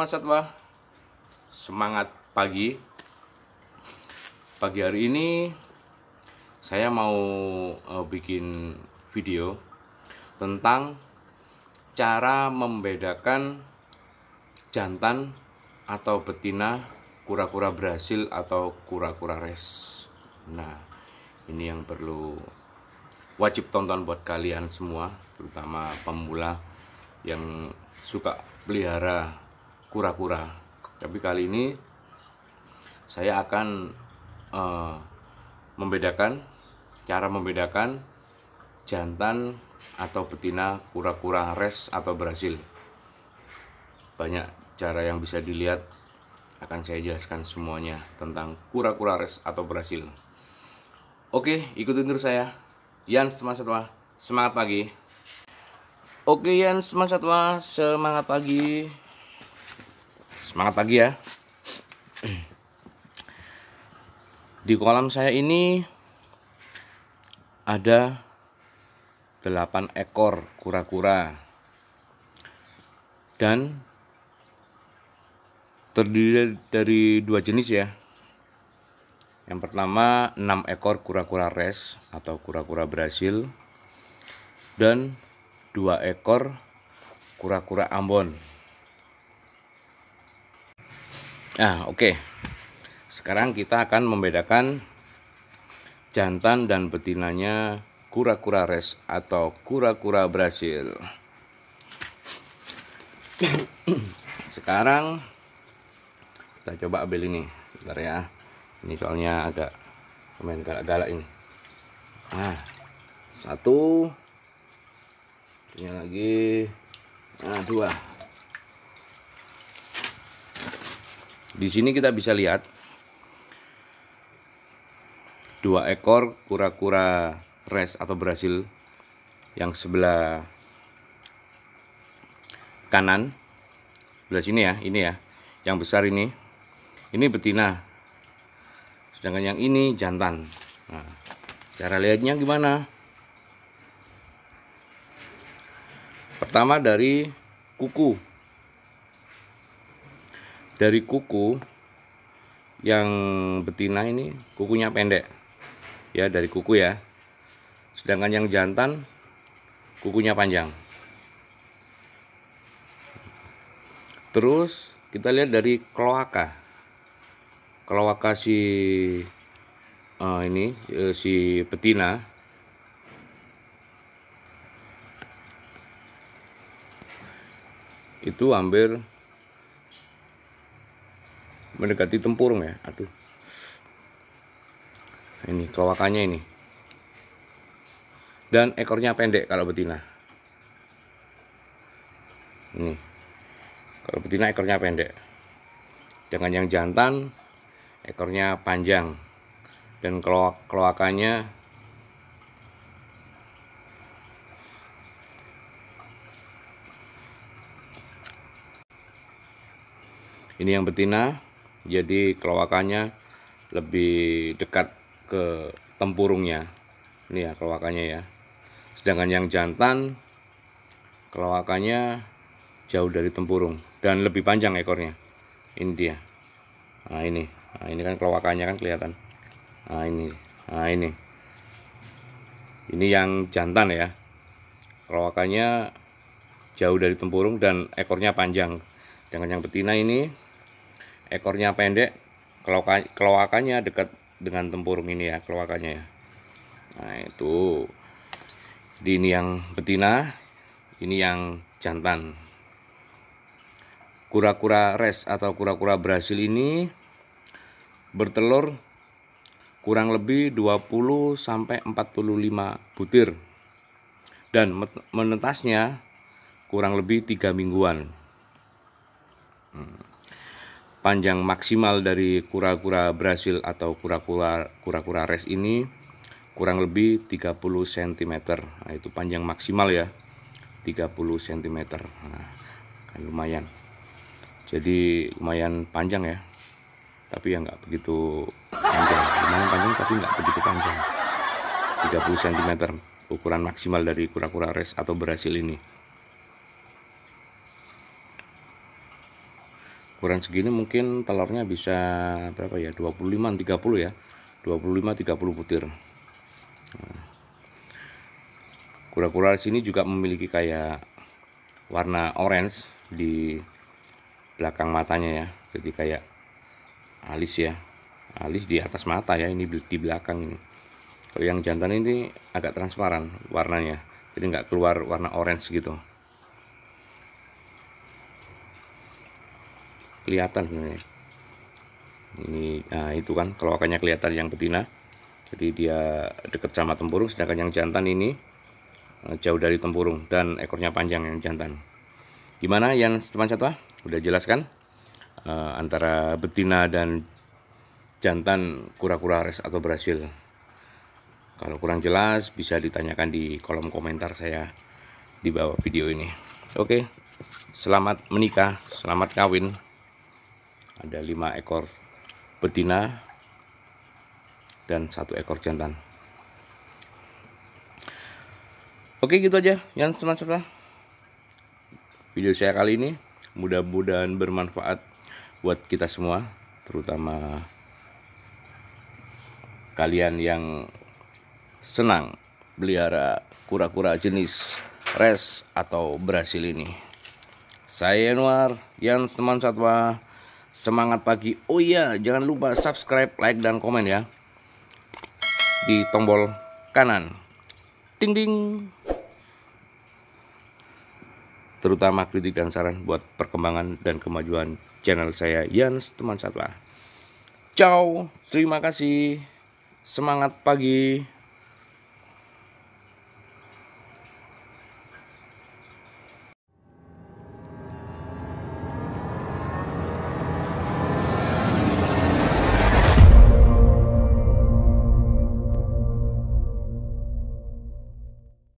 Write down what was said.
Mas Satwa. Semangat pagi. Pagi hari ini saya mau uh, bikin video tentang cara membedakan jantan atau betina kura-kura Brasil atau kura-kura res. Nah, ini yang perlu wajib tonton buat kalian semua, terutama pemula yang suka pelihara kura-kura. Tapi kali ini saya akan uh, membedakan cara membedakan jantan atau betina kura-kura res atau Brasil. Banyak cara yang bisa dilihat akan saya jelaskan semuanya tentang kura-kura res atau Brasil. Oke, ikutin terus saya. Yan Satwa, semangat pagi. Oke Yan Satwa, semangat pagi semangat pagi ya di kolam saya ini ada 8 ekor kura-kura dan terdiri dari dua jenis ya yang pertama 6 ekor kura-kura res atau kura-kura Brasil dan dua ekor kura-kura Ambon Nah, oke. Okay. Sekarang kita akan membedakan jantan dan betinanya kura-kura res atau kura-kura Brasil. Sekarang kita coba ambil ini. Bentar ya. Ini soalnya agak lumayan galak-galak ini. Nah, satu. Ini lagi. Nah, dua. Di sini kita bisa lihat dua ekor kura-kura res atau Brasil yang sebelah kanan sebelah sini ya, ini ya. Yang besar ini. Ini betina. Sedangkan yang ini jantan. Nah, cara lihatnya gimana? Pertama dari kuku dari kuku yang betina ini kukunya pendek ya dari kuku ya sedangkan yang jantan kukunya panjang terus kita lihat dari kloaka kloaka si uh, ini uh, si betina itu hampir mendekati tempurung ya aduh ini kelawakannya ini dan ekornya pendek kalau betina ini kalau betina ekornya pendek jangan yang jantan ekornya panjang dan keloak ini yang betina jadi iya, keluakannya lebih dekat ke tempurungnya ini ya keluakannya ya sedangkan yang jantan keluakannya jauh dari tempurung dan lebih panjang ekornya ini dia nah ini nah, ini kan keluakannya kan kelihatan nah ini nah ini ini yang jantan ya keluakannya jauh dari tempurung dan ekornya panjang dengan yang betina ini ekornya pendek keluakannya dekat dengan tempurung ini ya keluakannya ya nah itu Jadi ini yang betina ini yang jantan kura-kura res atau kura-kura Brasil ini bertelur kurang lebih 20 sampai 45 butir dan menetasnya kurang lebih tiga mingguan. Hmm panjang maksimal dari kura-kura Brasil atau kura-kura kura-kura res ini kurang lebih 30 cm. Nah, itu panjang maksimal ya. 30 cm. Nah, kan lumayan. Jadi lumayan panjang ya. Tapi ya enggak begitu panjang. Lumayan panjang tapi enggak begitu panjang. 30 cm ukuran maksimal dari kura-kura res atau Brasil ini. ukuran segini mungkin telurnya bisa berapa ya 25 30 ya 25 30 butir nah. kura-kura nah, sini juga memiliki kayak warna orange di belakang matanya ya jadi kayak alis ya alis di atas mata ya ini di belakang ini kalau yang jantan ini agak transparan warnanya jadi nggak keluar warna orange gitu kelihatan sebenarnya ini nah itu kan kalau keloakannya kelihatan yang betina jadi dia dekat sama tempurung sedangkan yang jantan ini eh, jauh dari tempurung dan ekornya panjang yang jantan gimana yang teman satwa udah jelaskan eh, antara betina dan jantan kura-kura res atau berhasil kalau kurang jelas bisa ditanyakan di kolom komentar saya di bawah video ini oke selamat menikah selamat kawin ada lima ekor betina dan satu ekor jantan oke gitu aja yang teman semacamnya video saya kali ini mudah-mudahan bermanfaat buat kita semua terutama kalian yang senang pelihara kura-kura jenis res atau brasil ini saya Anwar yang teman satwa semangat pagi. Oh iya, jangan lupa subscribe, like, dan komen ya. Di tombol kanan. Ding ding. Terutama kritik dan saran buat perkembangan dan kemajuan channel saya Yans Teman Satwa. Ciao, terima kasih. Semangat pagi.